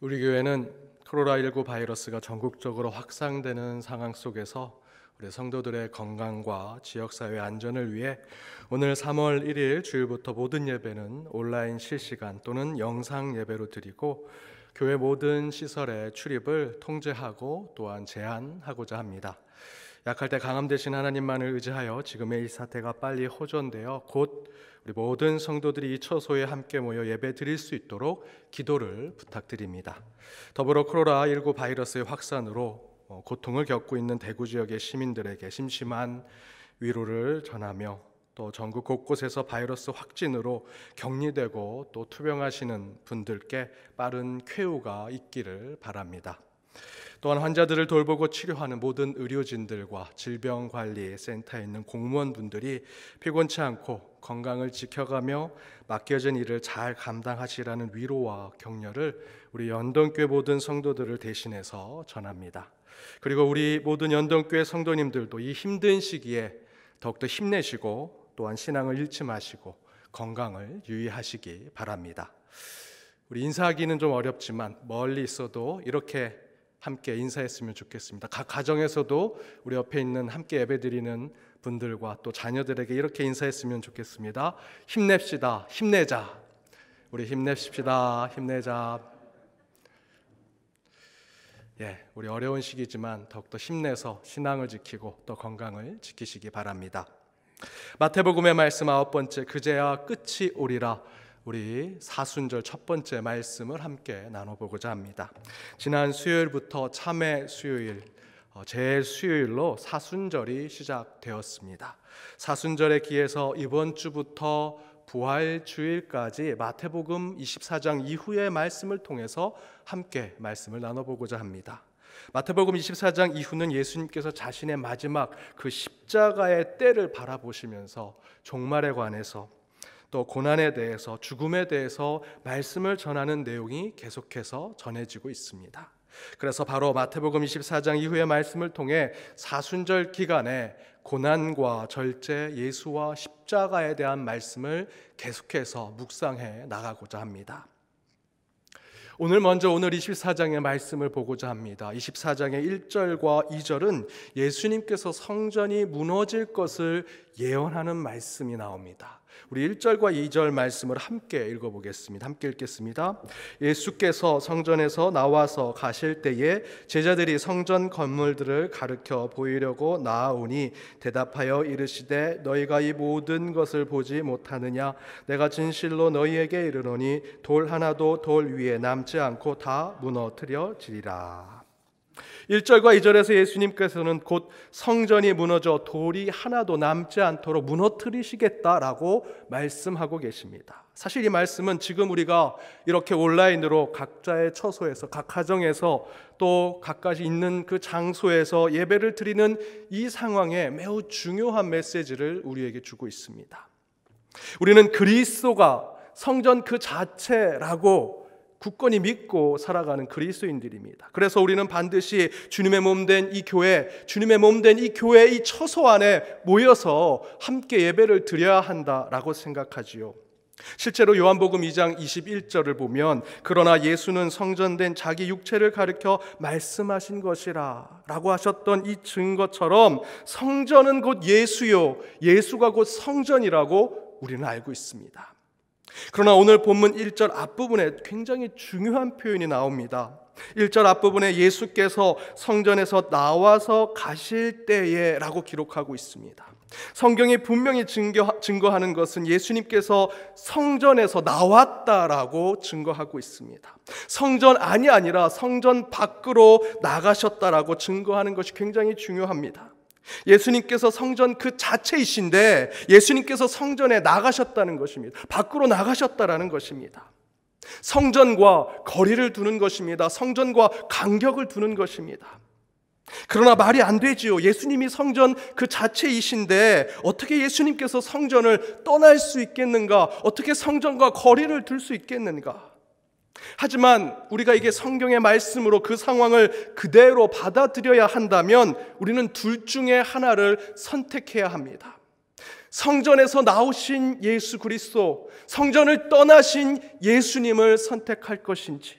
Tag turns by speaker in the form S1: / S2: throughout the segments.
S1: 우리 교회는 코로나19 바이러스가 전국적으로 확산되는 상황 속에서 우리 성도들의 건강과 지역사회 안전을 위해 오늘 3월 1일 주일부터 모든 예배는 온라인 실시간 또는 영상 예배로 드리고 교회 모든 시설의 출입을 통제하고 또한 제한하고자 합니다. 약할 때 강함 되신 하나님만을 의지하여 지금의 이 사태가 빨리 호전되어 곧 우리 모든 성도들이 이 처소에 함께 모여 예배 드릴 수 있도록 기도를 부탁드립니다. 더불어 코로나19 바이러스의 확산으로 어, 고통을 겪고 있는 대구 지역의 시민들에게 심심한 위로를 전하며 또 전국 곳곳에서 바이러스 확진으로 격리되고 또 투병하시는 분들께 빠른 쾌유가 있기를 바랍니다. 또한 환자들을 돌보고 치료하는 모든 의료진들과 질병관리센터에 있는 공무원분들이 피곤치 않고 건강을 지켜가며 맡겨진 일을 잘 감당하시라는 위로와 격려를 우리 연동교회 모든 성도들을 대신해서 전합니다. 그리고 우리 모든 연동교회 성도님들도 이 힘든 시기에 더욱더 힘내시고 또한 신앙을 잃지 마시고 건강을 유의하시기 바랍니다. 우리 인사하기는 좀 어렵지만 멀리 있어도 이렇게 함께 인사했으면 좋겠습니다. 각 가정에서도 우리 옆에 있는 함께 예배드리는 분들과 또 자녀들에게 이렇게 인사했으면 좋겠습니다. 힘냅시다. 힘내자. 우리 힘냅시다. 힘내자. 예, 우리 어려운 시기지만 더욱더 힘내서 신앙을 지키고 또 건강을 지키시기 바랍니다. 마태복음의 말씀 아홉 번째 그제야 끝이 오리라. 우리 사순절 첫 번째 말씀을 함께 나눠보고자 합니다. 지난 수요일부터 참회 수요일, 어, 제 수요일로 사순절이 시작되었습니다. 사순절에 기해서 이번 주부터 부활 주일까지 마태복음 24장 이후의 말씀을 통해서 함께 말씀을 나눠보고자 합니다. 마태복음 24장 이후는 예수님께서 자신의 마지막 그 십자가의 때를 바라보시면서 종말에 관해서 또 고난에 대해서 죽음에 대해서 말씀을 전하는 내용이 계속해서 전해지고 있습니다. 그래서 바로 마태복음 24장 이후의 말씀을 통해 사순절 기간에 고난과 절제, 예수와 십자가에 대한 말씀을 계속해서 묵상해 나가고자 합니다. 오늘 먼저 오늘 24장의 말씀을 보고자 합니다. 24장의 1절과 2절은 예수님께서 성전이 무너질 것을 예언하는 말씀이 나옵니다. 우리 1절과 2절 말씀을 함께 읽어보겠습니다. 함께 읽겠습니다. 예수께서 성전에서 나와서 가실 때에 제자들이 성전 건물들을 가르켜 보이려고 나아오니 대답하여 이르시되 너희가 이 모든 것을 보지 못하느냐 내가 진실로 너희에게 이르노니 돌 하나도 돌 위에 남지 않고 다 무너뜨려지리라. 1절과 2절에서 예수님께서는 곧 성전이 무너져 돌이 하나도 남지 않도록 무너뜨리시겠다라고 말씀하고 계십니다. 사실 이 말씀은 지금 우리가 이렇게 온라인으로 각자의 처소에서 각 가정에서 또 각가지 있는 그 장소에서 예배를 드리는 이 상황에 매우 중요한 메시지를 우리에게 주고 있습니다. 우리는 그리스도가 성전 그 자체라고 굳건히 믿고 살아가는 그리스도인들입니다. 그래서 우리는 반드시 주님의 몸 된 이 교회, 주님의 몸 된 이 교회 이 처소 안에 모여서 함께 예배를 드려야 한다라고 생각하지요. 실제로 요한복음 2장 21절을 보면 그러나 예수는 성전된 자기 육체를 가리켜 말씀하신 것이라라고 하셨던 이 증거처럼 성전은 곧 예수요 예수가 곧 성전이라고 우리는 알고 있습니다. 그러나 오늘 본문 1절 앞부분에 굉장히 중요한 표현이 나옵니다. 1절 앞부분에 예수께서 성전에서 나와서 가실 때에 라고 기록하고 있습니다. 성경이 분명히 증거, 하는 것은 예수님께서 성전에서 나왔다라고 증거하고 있습니다. 성전 안이 아니라 성전 밖으로 나가셨다라고 증거하는 것이 굉장히 중요합니다. 예수님께서 성전 그 자체이신데 예수님께서 성전에 나가셨다는 것입니다. 밖으로 나가셨다라는 것입니다. 성전과 거리를 두는 것입니다. 성전과 간격을 두는 것입니다. 그러나 말이 안 되지요. 예수님이 성전 그 자체이신데 어떻게 예수님께서 성전을 떠날 수 있겠는가? 어떻게 성전과 거리를 둘 수 있겠는가? 하지만 우리가 이게 성경의 말씀으로 그 상황을 그대로 받아들여야 한다면 우리는 둘 중에 하나를 선택해야 합니다. 성전에서 나오신 예수 그리스도, 성전을 떠나신 예수님을 선택할 것인지,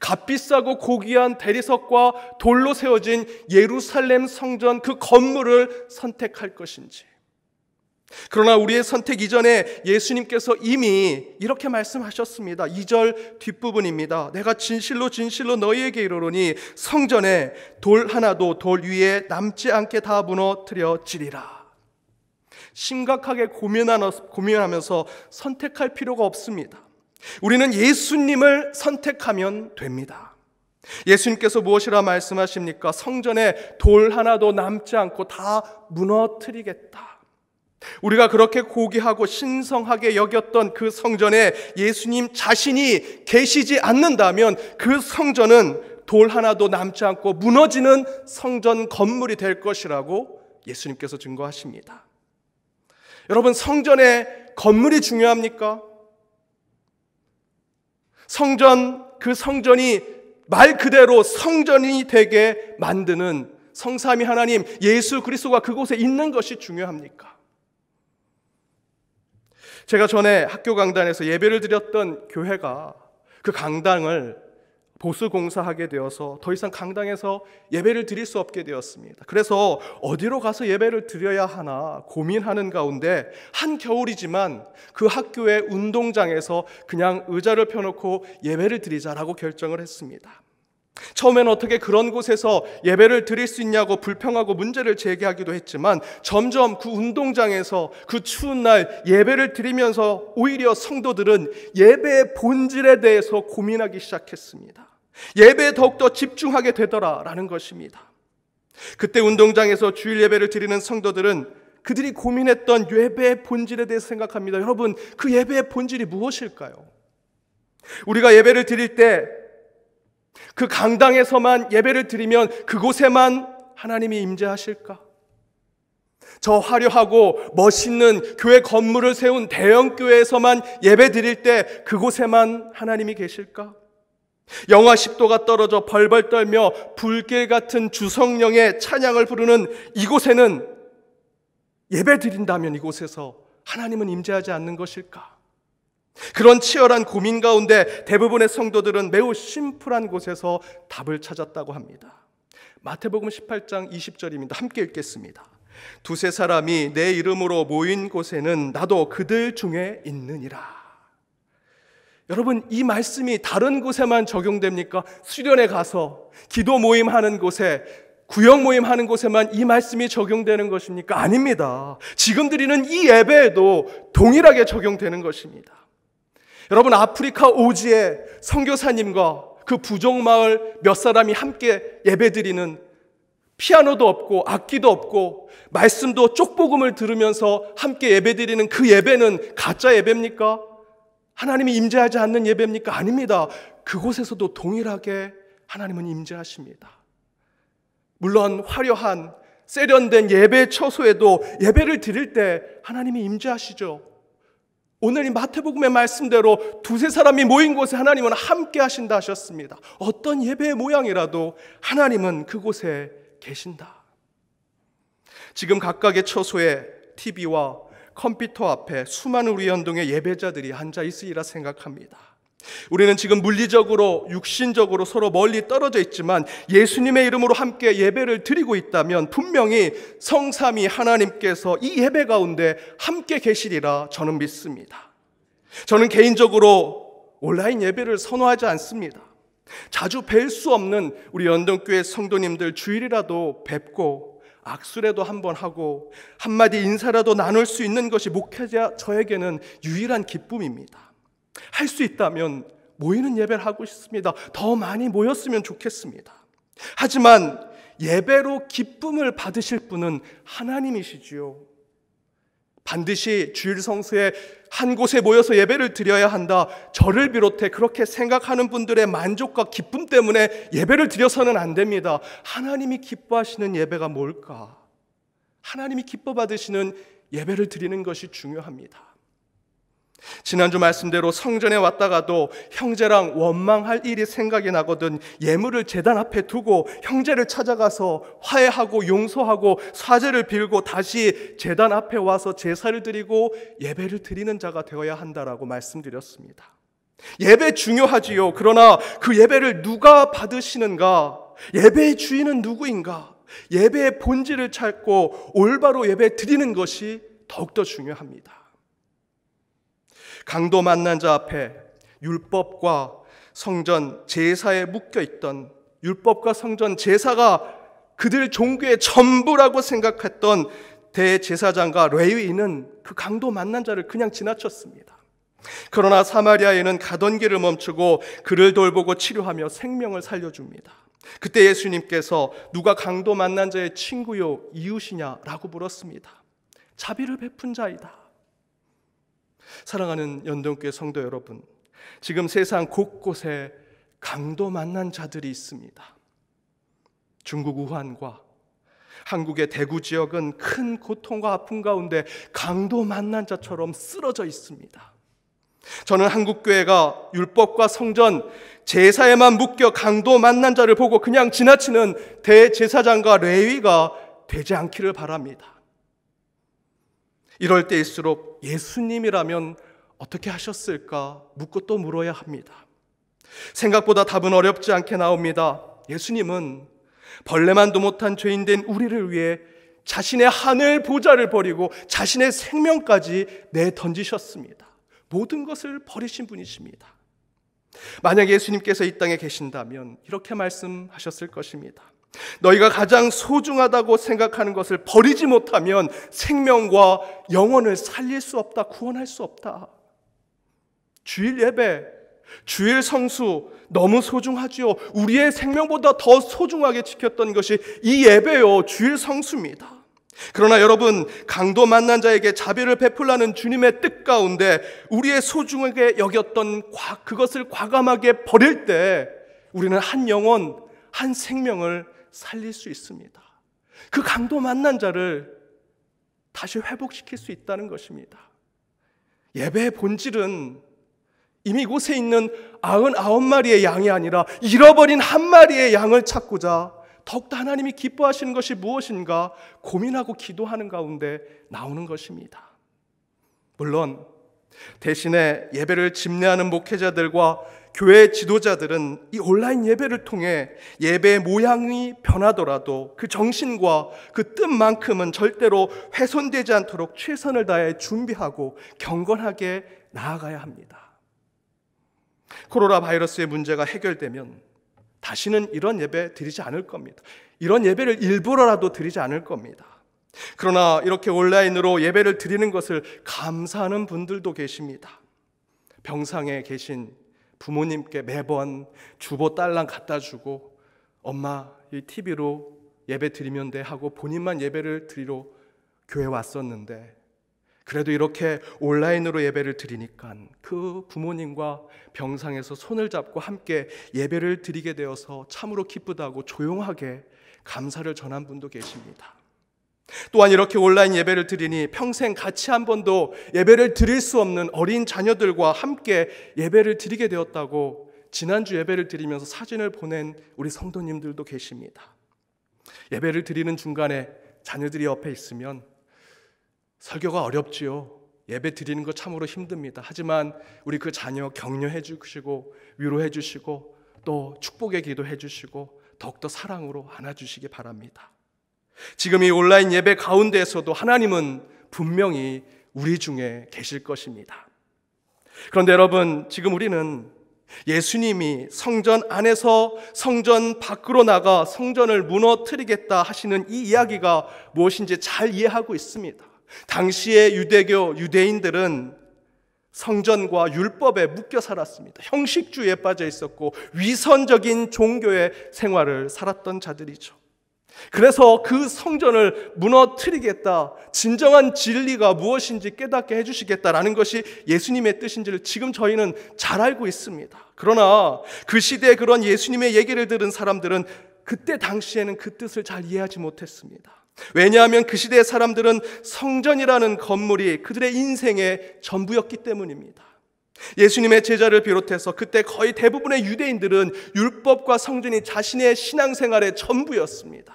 S1: 값비싸고 고귀한 대리석과 돌로 세워진 예루살렘 성전 그 건물을 선택할 것인지, 그러나 우리의 선택 이전에 예수님께서 이미 이렇게 말씀하셨습니다. 2절 뒷부분입니다. 내가 진실로 진실로 너희에게 이르노니 성전에 돌 하나도 돌 위에 남지 않게 다 무너뜨려지리라. 심각하게 고민하면서 선택할 필요가 없습니다. 우리는 예수님을 선택하면 됩니다. 예수님께서 무엇이라 말씀하십니까? 성전에 돌 하나도 남지 않고 다 무너뜨리겠다. 우리가 그렇게 고귀하고 신성하게 여겼던 그 성전에 예수님 자신이 계시지 않는다면 그 성전은 돌 하나도 남지 않고 무너지는 성전 건물이 될 것이라고 예수님께서 증거하십니다. 여러분, 성전의 건물이 중요합니까? 성전, 그 성전이 말 그대로 성전이 되게 만드는 성삼위 하나님 예수 그리스도가 그곳에 있는 것이 중요합니까? 제가 전에 학교 강단에서 예배를 드렸던 교회가 그 강당을 보수 공사하게 되어서 더 이상 강당에서 예배를 드릴 수 없게 되었습니다. 그래서 어디로 가서 예배를 드려야 하나 고민하는 가운데 한 겨울이지만 그 학교의 운동장에서 그냥 의자를 펴놓고 예배를 드리자라고 결정을 했습니다. 처음에는 어떻게 그런 곳에서 예배를 드릴 수 있냐고 불평하고 문제를 제기하기도 했지만 점점 그 운동장에서 그 추운 날 예배를 드리면서 오히려 성도들은 예배의 본질에 대해서 고민하기 시작했습니다. 예배에 더욱더 집중하게 되더라라는 것입니다. 그때 운동장에서 주일 예배를 드리는 성도들은 그들이 고민했던 예배의 본질에 대해 서 생각합니다. 여러분, 그 예배의 본질이 무엇일까요? 우리가 예배를 드릴 때그 강당에서만 예배를 드리면 그곳에만 하나님이 임재하실까? 저 화려하고 멋있는 교회 건물을 세운 대형 교회에서만 예배 드릴 때 그곳에만 하나님이 계실까? 영하 10도가 떨어져 벌벌 떨며 불길 같은 주성령의 찬양을 부르는 이곳에는 예배 드린다면 이곳에서 하나님은 임재하지 않는 것일까? 그런 치열한 고민 가운데 대부분의 성도들은 매우 심플한 곳에서 답을 찾았다고 합니다. 마태복음 18장 20절입니다. 함께 읽겠습니다. 두세 사람이 내 이름으로 모인 곳에는 나도 그들 중에 있느니라. 여러분, 이 말씀이 다른 곳에만 적용됩니까? 수련회 가서 기도 모임 하는 곳에 구역 모임 하는 곳에만 이 말씀이 적용되는 것입니까? 아닙니다. 지금 드리는 이 예배에도 동일하게 적용되는 것입니다. 여러분 아프리카 오지에 선교사님과 그 부족 마을 몇 사람이 함께 예배드리는 피아노도 없고 악기도 없고 말씀도 쪽복음을 들으면서 함께 예배드리는 그 예배는 가짜 예배입니까? 하나님이 임재하지 않는 예배입니까? 아닙니다. 그곳에서도 동일하게 하나님은 임재하십니다. 물론 화려한 세련된 예배 처소에도 예배를 드릴 때 하나님이 임재하시죠. 오늘 이 마태복음의 말씀대로 두세 사람이 모인 곳에 하나님은 함께 하신다 하셨습니다. 어떤 예배의 모양이라도 하나님은 그곳에 계신다. 지금 각각의 처소에 TV와 컴퓨터 앞에 수많은 우리 연동의 예배자들이 앉아 있으리라 생각합니다. 우리는 지금 물리적으로 육신적으로 서로 멀리 떨어져 있지만 예수님의 이름으로 함께 예배를 드리고 있다면 분명히 성삼이 하나님께서 이 예배 가운데 함께 계시리라 저는 믿습니다. 저는 개인적으로 온라인 예배를 선호하지 않습니다. 자주 뵐 수 없는 우리 연동교회 성도님들 주일이라도 뵙고 악수라도 한번 하고 한마디 인사라도 나눌 수 있는 것이 목회자 저에게는 유일한 기쁨입니다. 할수 있다면 모이는 예배를 하고 싶습니다. 더 많이 모였으면 좋겠습니다. 하지만 예배로 기쁨을 받으실 분은 하나님이시지요. 반드시 주일 성수에 한 곳에 모여서 예배를 드려야 한다. 저를 비롯해 그렇게 생각하는 분들의 만족과 기쁨 때문에 예배를 드려서는 안 됩니다. 하나님이 기뻐하시는 예배가 뭘까? 하나님이 기뻐 받으시는 예배를 드리는 것이 중요합니다. 지난주 말씀대로 성전에 왔다가도 형제랑 원망할 일이 생각이 나거든 예물을 재단 앞에 두고 형제를 찾아가서 화해하고 용서하고 사죄를 빌고 다시 재단 앞에 와서 제사를 드리고 예배를 드리는 자가 되어야 한다라고 말씀드렸습니다. 예배 중요하지요. 그러나 그 예배를 누가 받으시는가? 예배의 주인은 누구인가? 예배의 본질을 찾고 올바로 예배 드리는 것이 더욱더 중요합니다. 강도 만난 자 앞에 율법과 성전 제사에 묶여 있던 율법과 성전 제사가 그들 종교의 전부라고 생각했던 대제사장과 레위인은 그 강도 만난 자를 그냥 지나쳤습니다. 그러나 사마리아에는 가던 길을 멈추고 그를 돌보고 치료하며 생명을 살려줍니다. 그때 예수님께서 누가 강도 만난 자의 친구요 이웃이냐라고 물었습니다. 자비를 베푼 자이다. 사랑하는 연동교회 성도 여러분, 지금 세상 곳곳에 강도 만난 자들이 있습니다. 중국 우한과 한국의 대구 지역은 큰 고통과 아픔 가운데 강도 만난 자처럼 쓰러져 있습니다. 저는 한국교회가 율법과 성전, 제사에만 묶여 강도 만난 자를 보고 그냥 지나치는 대제사장과 레위가 되지 않기를 바랍니다. 이럴 때일수록 예수님이라면 어떻게 하셨을까 묻고 또 물어야 합니다. 생각보다 답은 어렵지 않게 나옵니다. 예수님은 벌레만도 못한 죄인 된 우리를 위해 자신의 하늘 보좌를 버리고 자신의 생명까지 내던지셨습니다. 모든 것을 버리신 분이십니다. 만약 예수님께서 이 땅에 계신다면 이렇게 말씀하셨을 것입니다. 너희가 가장 소중하다고 생각하는 것을 버리지 못하면 생명과 영혼을 살릴 수 없다, 구원할 수 없다. 주일 예배, 주일 성수 너무 소중하지요. 우리의 생명보다 더 소중하게 지켰던 것이 이 예배요, 주일 성수입니다. 그러나 여러분, 강도 만난 자에게 자비를 베풀라는 주님의 뜻 가운데 우리의 소중하게 여겼던 과, 그것을 과감하게 버릴 때 우리는 한 영혼, 한 생명을 살릴 수 있습니다. 그 강도 만난 자를 다시 회복시킬 수 있다는 것입니다. 예배의 본질은 이미 곳에 있는 99마리의 양이 아니라 잃어버린 한 마리의 양을 찾고자 더욱더 하나님이 기뻐하시는 것이 무엇인가 고민하고 기도하는 가운데 나오는 것입니다. 물론 대신에 예배를 집례하는 목회자들과 교회 지도자들은 이 온라인 예배를 통해 예배의 모양이 변하더라도 그 정신과 그 뜻만큼은 절대로 훼손되지 않도록 최선을 다해 준비하고 경건하게 나아가야 합니다. 코로나 바이러스의 문제가 해결되면 다시는 이런 예배 드리지 않을 겁니다. 이런 예배를 일부러라도 드리지 않을 겁니다. 그러나 이렇게 온라인으로 예배를 드리는 것을 감사하는 분들도 계십니다. 병상에 계신 부모님께 매번 주보 딸랑 갖다 주고 엄마 이 TV로 예배 드리면 돼 하고 본인만 예배를 드리러 교회 왔었는데 그래도 이렇게 온라인으로 예배를 드리니까 그 부모님과 병상에서 손을 잡고 함께 예배를 드리게 되어서 참으로 기쁘다고 조용하게 감사를 전한 분도 계십니다. 또한 이렇게 온라인 예배를 드리니 평생 같이 한 번도 예배를 드릴 수 없는 어린 자녀들과 함께 예배를 드리게 되었다고 지난주 예배를 드리면서 사진을 보낸 우리 성도님들도 계십니다. 예배를 드리는 중간에 자녀들이 옆에 있으면 설교가 어렵지요. 예배 드리는 거 참으로 힘듭니다. 하지만 우리 그 자녀 격려해 주시고 위로해 주시고 또 축복의 기도해 주시고 더욱더 사랑으로 안아주시기 바랍니다. 지금 이 온라인 예배 가운데에서도 하나님은 분명히 우리 중에 계실 것입니다. 그런데 여러분, 지금 우리는 예수님이 성전 안에서 성전 밖으로 나가 성전을 무너뜨리겠다 하시는 이 이야기가 무엇인지 잘 이해하고 있습니다. 당시의 유대교 유대인들은 성전과 율법에 묶여 살았습니다. 형식주의에 빠져 있었고 위선적인 종교의 생활을 살았던 자들이죠. 그래서 그 성전을 무너뜨리겠다. 진정한 진리가 무엇인지 깨닫게 해주시겠다라는 것이 예수님의 뜻인지를 지금 저희는 잘 알고 있습니다. 그러나 그 시대에 그런 예수님의 얘기를 들은 사람들은 그때 당시에는 그 뜻을 잘 이해하지 못했습니다. 왜냐하면 그 시대의 사람들은 성전이라는 건물이 그들의 인생의 전부였기 때문입니다. 예수님의 제자를 비롯해서 그때 거의 대부분의 유대인들은 율법과 성전이 자신의 신앙생활의 전부였습니다.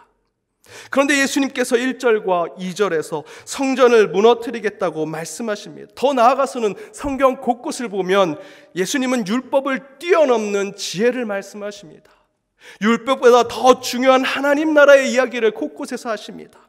S1: 그런데 예수님께서 1절과 2절에서 성전을 무너뜨리겠다고 말씀하십니다. 더 나아가서는 성경 곳곳을 보면 예수님은 율법을 뛰어넘는 지혜를 말씀하십니다. 율법보다 더 중요한 하나님 나라의 이야기를 곳곳에서 하십니다.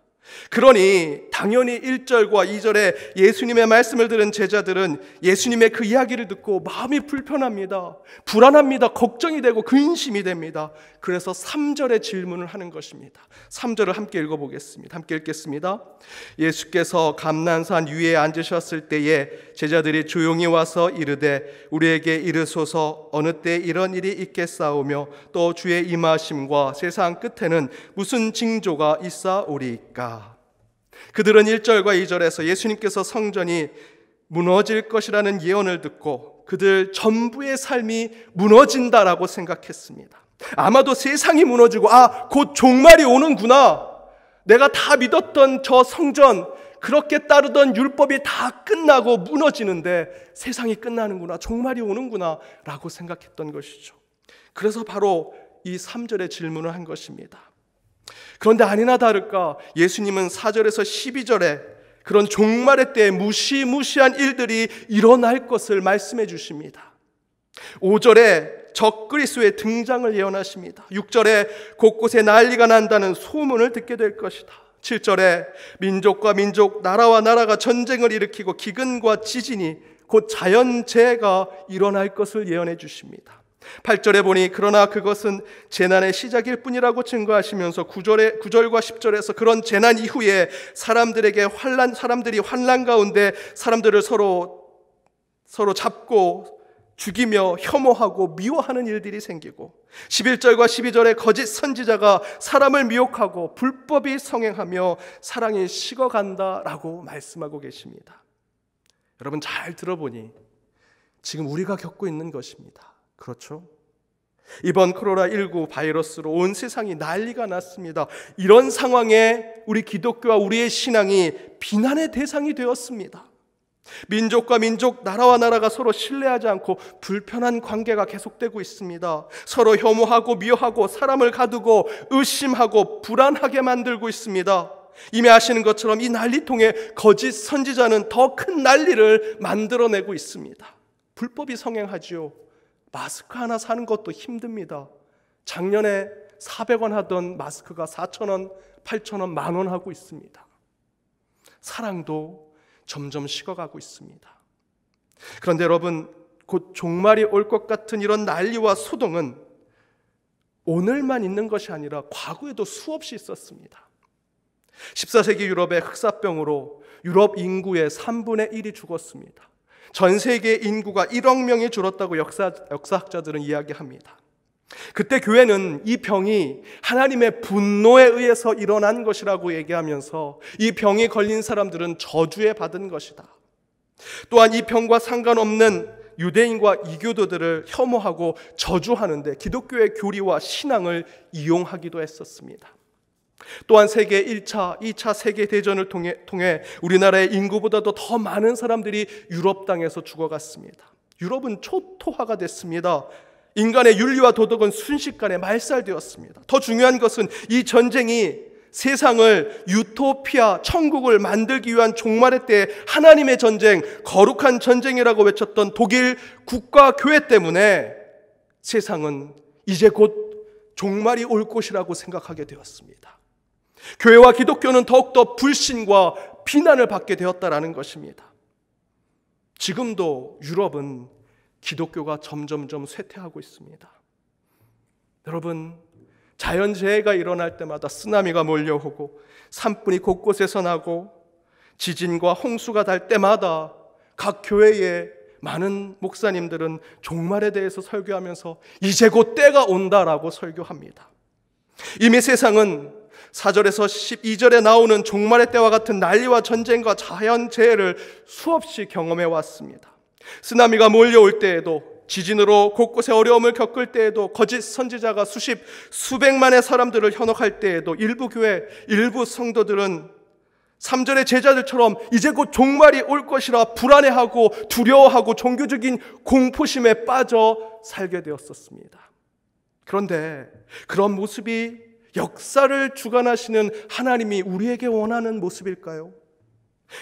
S1: 그러니 당연히 1절과 2절에 예수님의 말씀을 들은 제자들은 예수님의 그 이야기를 듣고 마음이 불편합니다. 불안합니다. 걱정이 되고 근심이 됩니다. 그래서 3절의 질문을 하는 것입니다. 3절을 함께 읽어보겠습니다. 함께 읽겠습니다. 예수께서 감난산 위에 앉으셨을 때에 제자들이 조용히 와서 이르되 우리에게 이르소서 어느 때 이런 일이 있겠사오며 또 주의 임하심과 세상 끝에는 무슨 징조가 있사오리까 그들은 1절과 2절에서 예수님께서 성전이 무너질 것이라는 예언을 듣고 그들 전부의 삶이 무너진다라고 생각했습니다. 아마도 세상이 무너지고, 아, 곧 종말이 오는구나. 내가 다 믿었던 저 성전, 그렇게 따르던 율법이 다 끝나고 무너지는데 세상이 끝나는구나, 종말이 오는구나, 라고 생각했던 것이죠. 그래서 바로 이 3절의 질문을 한 것입니다. 그런데 아니나 다를까 예수님은 4절에서 12절에 그런 종말의 때에 무시무시한 일들이 일어날 것을 말씀해 주십니다. 5절에 적그리스의 등장을 예언하십니다. 6절에 곳곳에 난리가 난다는 소문을 듣게 될 것이다. 7절에 민족과 민족, 나라와 나라가 전쟁을 일으키고 기근과 지진이 곧 자연재해가 일어날 것을 예언해 주십니다. 8절에 보니 그러나 그것은 재난의 시작일 뿐이라고 증거하시면서 9절에 9절과 10절에서 그런 재난 이후에 사람들에게 환란 사람들이 환란 가운데 사람들을 서로 서로 잡고 죽이며 혐오하고 미워하는 일들이 생기고 11절과 12절에 거짓 선지자가 사람을 미혹하고 불법이 성행하며 사랑이 식어간다라고 말씀하고 계십니다. 여러분 잘 들어보니 지금 우리가 겪고 있는 것입니다. 그렇죠? 이번 코로나19 바이러스로 온 세상이 난리가 났습니다. 이런 상황에 우리 기독교와 우리의 신앙이 비난의 대상이 되었습니다. 민족과 민족, 나라와 나라가 서로 신뢰하지 않고 불편한 관계가 계속되고 있습니다. 서로 혐오하고 미워하고 사람을 가두고 의심하고 불안하게 만들고 있습니다. 이미 아시는 것처럼 이 난리통에 거짓 선지자는 더 큰 난리를 만들어내고 있습니다. 불법이 성행하지요. 마스크 하나 사는 것도 힘듭니다. 작년에 400원 하던 마스크가 4,000원, 8,000원, 만원 하고 있습니다. 사랑도 점점 식어가고 있습니다. 그런데 여러분, 곧 종말이 올 것 같은 이런 난리와 소동은 오늘만 있는 것이 아니라 과거에도 수없이 있었습니다. 14세기 유럽의 흑사병으로 유럽 인구의 3분의 1이 죽었습니다. 전 세계 인구가 1억 명이 줄었다고 역사, 역사학자들은 이야기합니다. 그때 교회는 이 병이 하나님의 분노에 의해서 일어난 것이라고 얘기하면서 이 병이 걸린 사람들은 저주에 받은 것이다. 또한 이 병과 상관없는 유대인과 이교도들을 혐오하고 저주하는데 기독교의 교리와 신앙을 이용하기도 했었습니다. 또한 세계 1차, 2차 세계 대전을 통해, 통해 우리나라의 인구보다도 더 많은 사람들이 유럽 땅에서 죽어갔습니다. 유럽은 초토화가 됐습니다. 인간의 윤리와 도덕은 순식간에 말살되었습니다. 더 중요한 것은 이 전쟁이 세상을 유토피아 천국을 만들기 위한 종말의 때 하나님의 전쟁, 거룩한 전쟁이라고 외쳤던 독일 국가 교회 때문에 세상은 이제 곧 종말이 올 것이라고 생각하게 되었습니다. 교회와 기독교는 더욱더 불신과 비난을 받게 되었다라는 것입니다. 지금도 유럽은 기독교가 점점점 쇠퇴하고 있습니다. 여러분, 자연재해가 일어날 때마다 쓰나미가 몰려오고 산불이 곳곳에서 나고 지진과 홍수가 달 때마다 각 교회에 많은 목사님들은 종말에 대해서 설교하면서 이제 곧 때가 온다라고 설교합니다. 이미 세상은 4절에서 12절에 나오는 종말의 때와 같은 난리와 전쟁과 자연재해를 수없이 경험해 왔습니다. 쓰나미가 몰려올 때에도 지진으로 곳곳에 어려움을 겪을 때에도 거짓 선지자가 수십, 수백만의 사람들을 현혹할 때에도 일부 교회, 일부 성도들은 3절의 제자들처럼 이제 곧 종말이 올 것이라 불안해하고 두려워하고 종교적인 공포심에 빠져 살게 되었었습니다. 그런데 그런 모습이 역사를 주관하시는 하나님이 우리에게 원하는 모습일까요?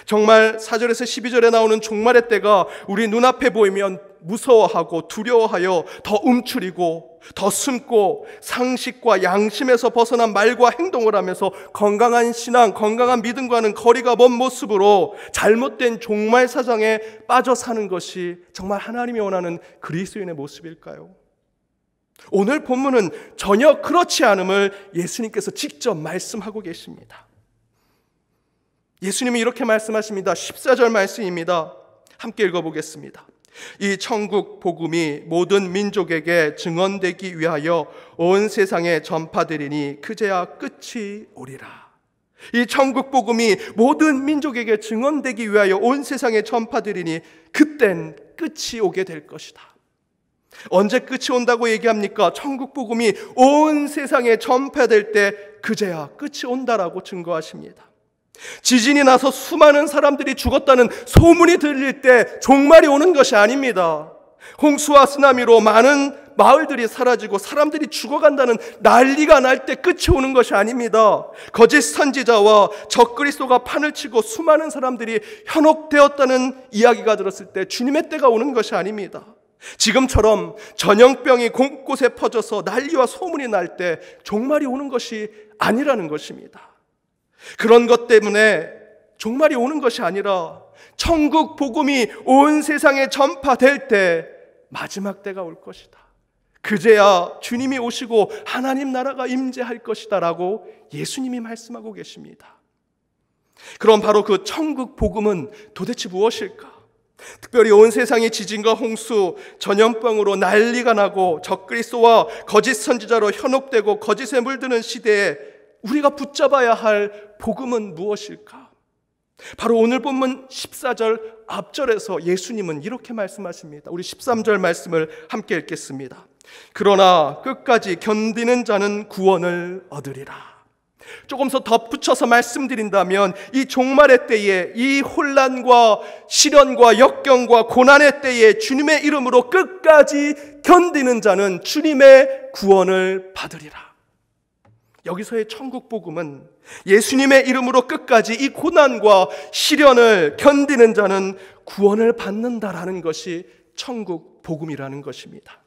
S1: 정말 4절에서 12절에 나오는 종말의 때가 우리 눈앞에 보이면 무서워하고 두려워하여 더 움츠리고 더 숨고 상식과 양심에서 벗어난 말과 행동을 하면서 건강한 신앙, 건강한 믿음과는 거리가 먼 모습으로 잘못된 종말 사상에 빠져 사는 것이 정말 하나님이 원하는 그리스인의 모습일까요? 오늘 본문은 전혀 그렇지 않음을 예수님께서 직접 말씀하고 계십니다. 예수님이 이렇게 말씀하십니다. 14절 말씀입니다. 함께 읽어보겠습니다. 이 천국 복음이 모든 민족에게 증언되기 위하여 온 세상에 전파되리니 그제야 끝이 오리라. 이 천국 복음이 모든 민족에게 증언되기 위하여 온 세상에 전파되리니 그땐 끝이 오게 될 것이다. 언제 끝이 온다고 얘기합니까? 천국 복음이 온 세상에 전파될 때 그제야 끝이 온다라고 증거하십니다. 지진이 나서 수많은 사람들이 죽었다는 소문이 들릴 때 종말이 오는 것이 아닙니다. 홍수와 쓰나미로 많은 마을들이 사라지고 사람들이 죽어간다는 난리가 날 때 끝이 오는 것이 아닙니다. 거짓 선지자와 적그리스도가 판을 치고 수많은 사람들이 현혹되었다는 이야기가 들었을 때 주님의 때가 오는 것이 아닙니다. 지금처럼 전염병이 곳곳에 퍼져서 난리와 소문이 날 때 종말이 오는 것이 아니라는 것입니다. 그런 것 때문에 종말이 오는 것이 아니라 천국 복음이 온 세상에 전파될 때 마지막 때가 올 것이다. 그제야 주님이 오시고 하나님 나라가 임재할 것이다라고 예수님이 말씀하고 계십니다. 그럼 바로 그 천국 복음은 도대체 무엇일까? 특별히 온 세상이 지진과 홍수, 전염병으로 난리가 나고 적그리스와 거짓 선지자로 현혹되고 거짓에 물드는 시대에 우리가 붙잡아야 할 복음은 무엇일까? 바로 오늘 본문 14절 앞절에서 예수님은 이렇게 말씀하십니다. 우리 13절 말씀을 함께 읽겠습니다. 그러나 끝까지 견디는 자는 구원을 얻으리라. 조금 더 덧붙여서 말씀드린다면 이 종말의 때에 이 혼란과 시련과 역경과 고난의 때에 주님의 이름으로 끝까지 견디는 자는 주님의 구원을 받으리라. 여기서의 천국 복음은 예수님의 이름으로 끝까지 이 고난과 시련을 견디는 자는 구원을 받는다라는 것이 천국 복음이라는 것입니다.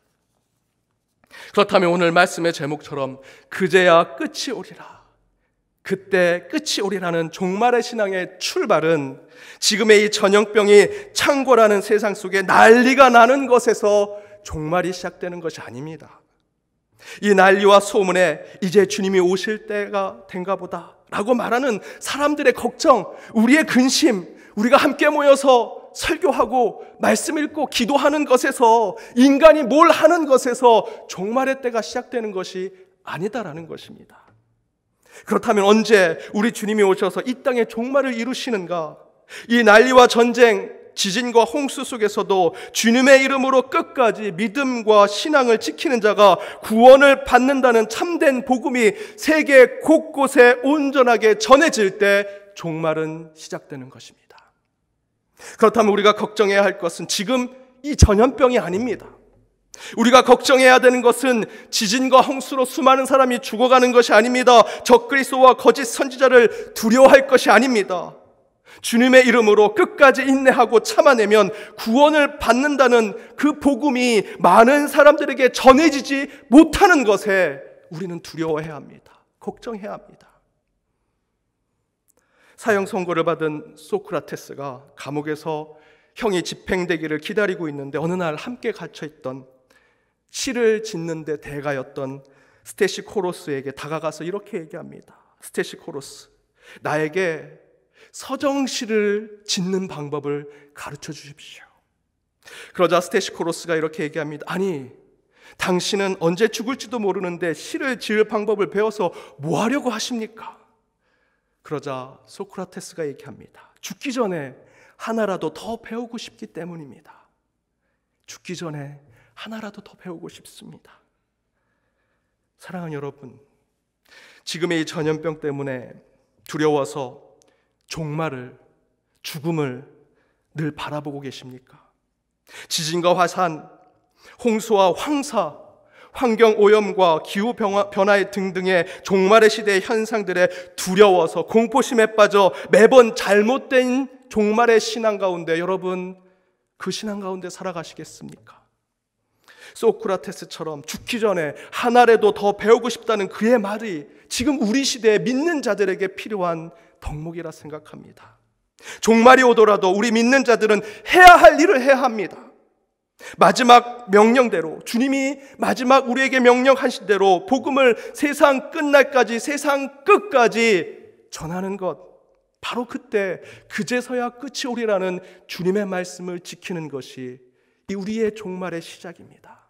S1: 그렇다면 오늘 말씀의 제목처럼 그제야 끝이 오리라. 그때 끝이 오리라는 종말의 신앙의 출발은 지금의 이 전염병이 창궐하는 세상 속에 난리가 나는 것에서 종말이 시작되는 것이 아닙니다. 이 난리와 소문에 이제 주님이 오실 때가 된가 보다 라고 말하는 사람들의 걱정, 우리의 근심, 우리가 함께 모여서 설교하고 말씀 읽고 기도하는 것에서 인간이 뭘 하는 것에서 종말의 때가 시작되는 것이 아니다라는 것입니다. 그렇다면 언제 우리 주님이 오셔서 이땅의 종말을 이루시는가? 이 난리와 전쟁, 지진과 홍수 속에서도 주님의 이름으로 끝까지 믿음과 신앙을 지키는 자가 구원을 받는다는 참된 복음이 세계 곳곳에 온전하게 전해질 때 종말은 시작되는 것입니다. 그렇다면 우리가 걱정해야 할 것은 지금 이 전염병이 아닙니다. 우리가 걱정해야 되는 것은 지진과 홍수로 수많은 사람이 죽어가는 것이 아닙니다. 적그리스와 거짓 선지자를 두려워할 것이 아닙니다. 주님의 이름으로 끝까지 인내하고 참아내면 구원을 받는다는 그 복음이 많은 사람들에게 전해지지 못하는 것에 우리는 두려워해야 합니다. 걱정해야 합니다. 사형 선고를 받은 소크라테스가 감옥에서 형이 집행되기를 기다리고 있는데 어느 날 함께 갇혀 있던 시를 짓는데 대가였던 스테시 코로스에게 다가가서 이렇게 얘기합니다. 스테시 코로스, 나에게 서정시를 짓는 방법을 가르쳐 주십시오. 그러자 스테시 코로스가 이렇게 얘기합니다. 아니, 당신은 언제 죽을지도 모르는데 시를 지을 방법을 배워서 뭐 하려고 하십니까? 그러자 소크라테스가 얘기합니다. 죽기 전에 하나라도 더 배우고 싶기 때문입니다. 죽기 전에 하나라도 더 배우고 싶습니다. 사랑하는 여러분, 지금의 이 전염병 때문에 두려워서 종말을, 죽음을 늘 바라보고 계십니까? 지진과 화산, 홍수와 황사, 환경 오염과 기후 변화 등등의 종말의 시대의 현상들에 두려워서 공포심에 빠져 매번 잘못된 종말의 신앙 가운데 여러분 그 신앙 가운데 살아가시겠습니까? 소크라테스처럼 죽기 전에 하나라도 더 배우고 싶다는 그의 말이 지금 우리 시대에 믿는 자들에게 필요한 덕목이라 생각합니다. 종말이 오더라도 우리 믿는 자들은 해야 할 일을 해야 합니다. 마지막 명령대로 주님이 마지막 우리에게 명령하신 대로 복음을 세상 끝날까지 세상 끝까지 전하는 것 바로 그때 그제서야 끝이 오리라는 주님의 말씀을 지키는 것이 우리의 종말의 시작입니다.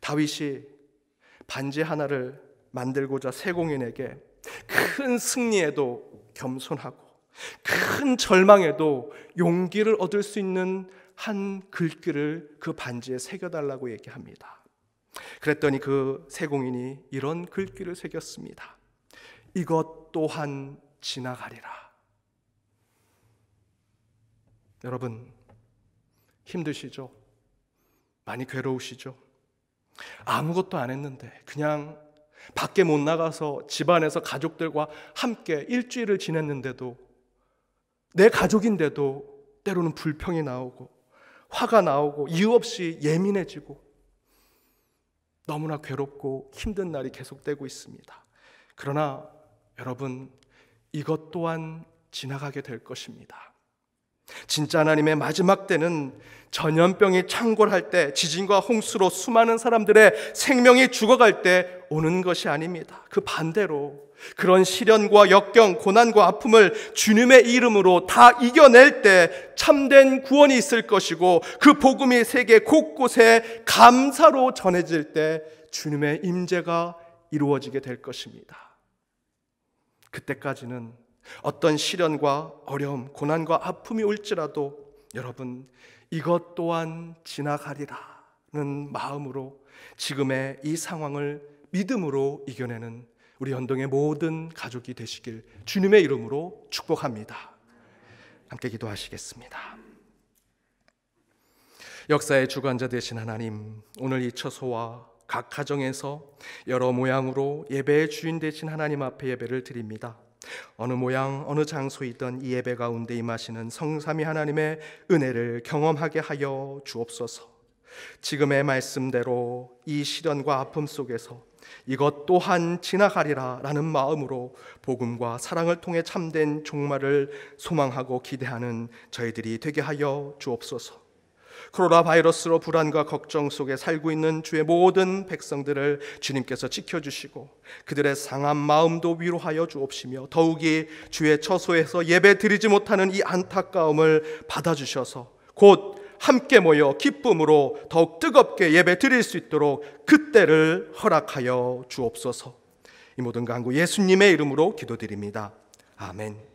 S1: 다윗이 반지 하나를 만들고자 세공인에게 큰 승리에도 겸손하고 큰 절망에도 용기를 얻을 수 있는 한 글귀를 그 반지에 새겨달라고 얘기합니다. 그랬더니 그 세공인이 이런 글귀를 새겼습니다. 이것 또한 지나가리라. 여러분, 힘드시죠? 많이 괴로우시죠? 아무것도 안 했는데 그냥 밖에 못 나가서 집안에서 가족들과 함께 일주일을 지냈는데도 내 가족인데도 때로는 불평이 나오고 화가 나오고 이유 없이 예민해지고 너무나 괴롭고 힘든 날이 계속되고 있습니다. 그러나 여러분 이것 또한 지나가게 될 것입니다. 진짜 하나님의 마지막 때는 전염병이 창궐할 때, 지진과 홍수로 수많은 사람들의 생명이 죽어갈 때 오는 것이 아닙니다. 그 반대로 그런 시련과 역경, 고난과 아픔을 주님의 이름으로 다 이겨낼 때 참된 구원이 있을 것이고 그 복음이 세계 곳곳에 감사로 전해질 때 주님의 임재가 이루어지게 될 것입니다. 그때까지는 어떤 시련과 어려움, 고난과 아픔이 올지라도 여러분 이것 또한 지나가리라는 마음으로 지금의 이 상황을 믿음으로 이겨내는 우리 연동의 모든 가족이 되시길 주님의 이름으로 축복합니다. 함께 기도하시겠습니다. 역사의 주관자 되신 하나님, 오늘 이 처소와 각 가정에서 여러 모양으로 예배의 주인 되신 하나님 앞에 예배를 드립니다. 어느 모양 어느 장소에 있던 이 예배 가운데 임하시는 성삼위 하나님의 은혜를 경험하게 하여 주옵소서. 지금의 말씀대로 이 시련과 아픔 속에서 이것 또한 지나가리라라는 마음으로 복음과 사랑을 통해 참된 종말을 소망하고 기대하는 저희들이 되게 하여 주옵소서. 코로나 바이러스로 불안과 걱정 속에 살고 있는 주의 모든 백성들을 주님께서 지켜주시고 그들의 상한 마음도 위로하여 주옵시며 더욱이 주의 처소에서 예배 드리지 못하는 이 안타까움을 받아주셔서 곧 함께 모여 기쁨으로 더욱 뜨겁게 예배 드릴 수 있도록 그때를 허락하여 주옵소서. 이 모든 간구 예수님의 이름으로 기도드립니다. 아멘.